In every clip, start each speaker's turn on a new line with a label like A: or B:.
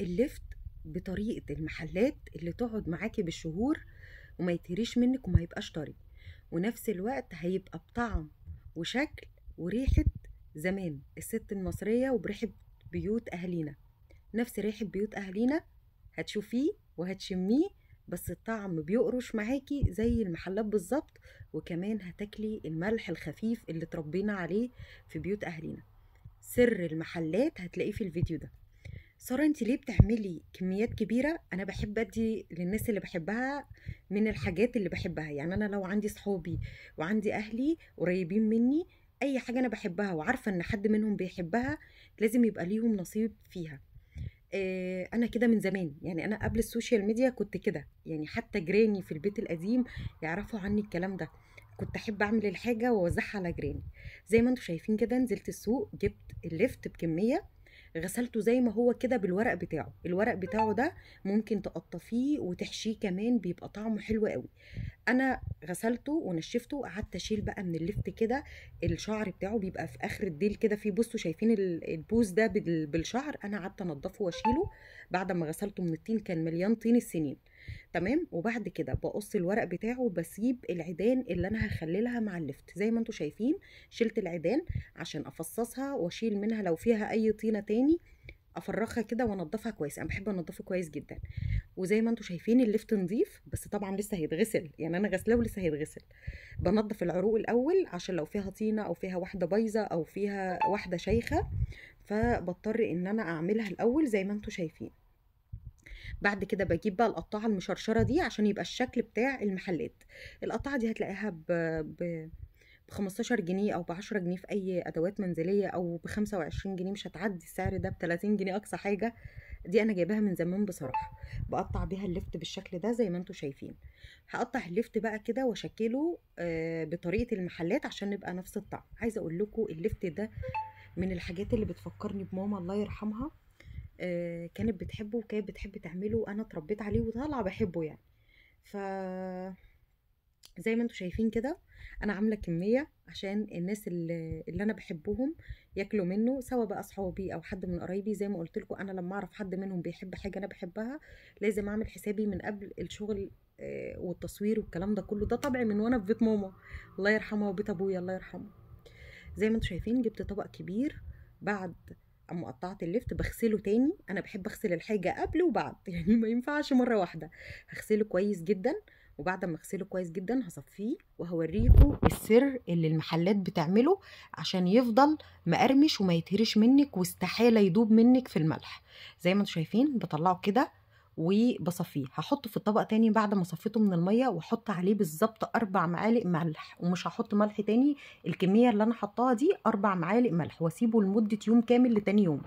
A: اللفت بطريقه المحلات اللي تقعد معاكي بالشهور وما يتهريش منك وما يبقاش طري ونفس الوقت هيبقى بطعم وشكل وريحه زمان الست المصريه وبريحه بيوت اهالينا نفس ريحه بيوت اهالينا هتشوفيه وهتشميه بس الطعم بيقرش معاكي زي المحلات بالظبط وكمان هتاكلي الملح الخفيف اللي تربينا عليه في بيوت أهلينا سر المحلات هتلاقيه في الفيديو ده ساره انت ليه بتعملي كميات كبيره انا بحب ادي للناس اللي بحبها من الحاجات اللي بحبها يعني انا لو عندي صحابي وعندي اهلي قريبين مني اي حاجه انا بحبها وعارفه ان حد منهم بيحبها لازم يبقى ليهم نصيب فيها آه انا كده من زمان يعني انا قبل السوشيال ميديا كنت كده يعني حتى جيراني في البيت القديم يعرفوا عني الكلام ده كنت احب اعمل الحاجه واوزعها على جيراني زي ما انتم شايفين كده نزلت السوق جبت اللفت بكميه غسلته زي ما هو كده بالورق بتاعه الورق بتاعه ده ممكن تقطفيه وتحشيه كمان بيبقى طعمه حلو قوي انا غسلته ونشفته قعدت اشيل بقى من اللفت كده الشعر بتاعه بيبقى في اخر الديل كده في بصوا شايفين البوز ده بالشعر انا قعدت انضفه واشيله بعد ما غسلته من الطين كان مليان طين السنين تمام وبعد كده بقص الورق بتاعه بسيب العيدان اللي انا هخللها مع اللفت زي ما انتم شايفين شلت العيدان عشان افصصها واشيل منها لو فيها اي طينه تاني افرغها كده وانضفها كويس انا بحب انضفه كويس جدا وزي ما انتم شايفين اللفت نظيف بس طبعا لسه هيتغسل يعني انا غسلاه ولسه هيتغسل بنضف العروق الاول عشان لو فيها طينه او فيها واحده بايظه او فيها واحده شيخه فبضطر ان انا اعملها الاول زي ما انتم شايفين بعد كده بجيب بقى القطاعه المشرشره دي عشان يبقى الشكل بتاع المحلات القطاعه دي هتلاقيها ب... ب... 15 جنيه او ب 10 جنيه في اي ادوات منزليه او ب 25 جنيه مش هتعدي السعر ده ب 30 جنيه اقصى حاجه دي انا جايباها من زمان بصراحه بقطع بيها اللفت بالشكل ده زي ما انتم شايفين هقطع اللفت بقى كده واشكله آه، بطريقه المحلات عشان نبقى نفس الطعم عايزه اقول لكم اللفت ده من الحاجات اللي بتفكرني بماما الله يرحمها آه، كانت بتحبه وكانت بتحب تعمله وانا اتربيت عليه وطالعه بحبه يعني ف زي ما انتم شايفين كده انا عامله كميه عشان الناس اللي, اللي انا بحبهم ياكلوا منه سواء بقى اصحابي او حد من قرايبي زي ما قلت انا لما اعرف حد منهم بيحب حاجه انا بحبها لازم اعمل حسابي من قبل الشغل آه، والتصوير والكلام ده كله ده طبع من وانا في بيت ماما الله يرحمها وبيت ابويا الله يرحمه زي ما انتم شايفين جبت طبق كبير بعد اما قطعت اللفت بغسله تاني انا بحب اغسل الحاجه قبل وبعد يعني ما ينفعش مره واحده هغسله كويس جدا وبعد ما اغسله كويس جدا هصفيه وهوريكم السر اللي المحلات بتعمله عشان يفضل مقرمش وما يتهرش منك واستحاله يدوب منك في الملح زي ما انتم شايفين بطلعه كده وبصفيه هحطه في الطبق تاني بعد ما صفيته من الميه واحط عليه بالظبط اربع معالق ملح ومش هحط ملح تاني الكميه اللي انا حطاها دي اربع معالق ملح واسيبه لمده يوم كامل لتاني يوم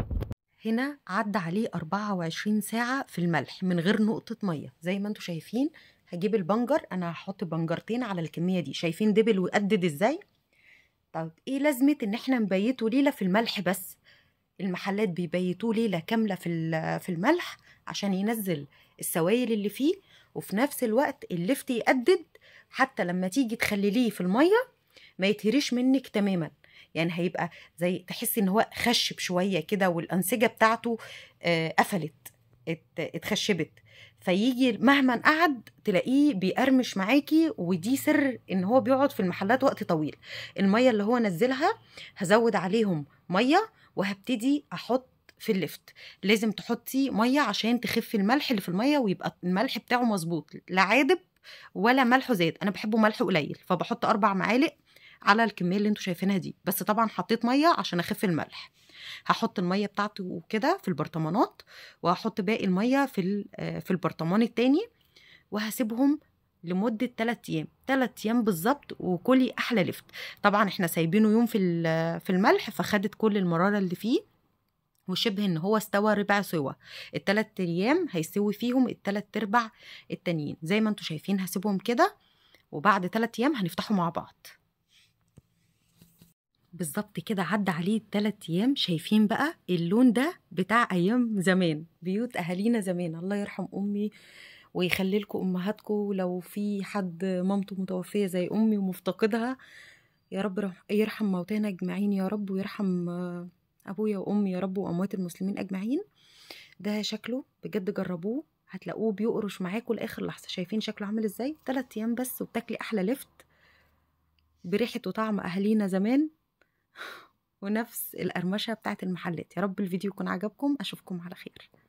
A: هنا عدى عليه 24 ساعة في الملح من غير نقطة مية زي ما انتم شايفين هجيب البنجر انا هحط بنجرتين على الكمية دي شايفين دبل وقدد ازاي طب ايه لازمة ان احنا نبيته ليلة في الملح بس المحلات بيبيتوه ليله كامله في في الملح عشان ينزل السوائل اللي فيه وفي نفس الوقت اللفت يقدد حتى لما تيجي تخلليه في الميه ما يتهريش منك تماما يعني هيبقى زي تحسي ان هو خشب شويه كده والانسجه بتاعته آه، قفلت اتخشبت فيجي مهما قعد تلاقيه بيقرمش معاكي ودي سر ان هو بيقعد في المحلات وقت طويل الميه اللي هو نزلها هزود عليهم ميه وهبتدي احط في اللفت لازم تحطي ميه عشان تخف الملح اللي في الميه ويبقى الملح بتاعه مظبوط لا عادب ولا ملحه زاد انا بحبه ملح قليل فبحط اربع معالق على الكميه اللي انتوا شايفينها دي بس طبعا حطيت ميه عشان اخف الملح هحط الميه بتاعتي وكده في البرطمانات وهحط باقي الميه في آه، في البرطمان التاني وهسيبهم لمده 3 ايام 3 ايام بالظبط وكلي احلى لفت طبعا احنا سايبينه يوم في في الملح فخدت كل المراره اللي فيه وشبه ان هو استوى ربع سوا الثلاث ايام هيستوي فيهم الثلاث ارباع التانيين زي ما انتم شايفين هسيبهم كده وبعد ثلاث ايام هنفتحه مع بعض بالظبط كده عدى عليه الثلاث ايام شايفين بقى اللون ده بتاع ايام زمان بيوت اهالينا زمان الله يرحم امي ويخلي لكم امهاتكم لو في حد مامته متوفيه زي امي ومفتقدها يا رب يرحم موتانا اجمعين يا رب ويرحم آه، ابويا وامي يا رب واموات المسلمين اجمعين ده شكله بجد جربوه هتلاقوه بيقرش معاكوا لاخر لحظه شايفين شكله عامل ازاي تلات ايام بس وبتاكلي احلى لفت بريحه وطعم اهالينا زمان ونفس القرمشه بتاعت المحلات يا رب الفيديو يكون عجبكم اشوفكم على خير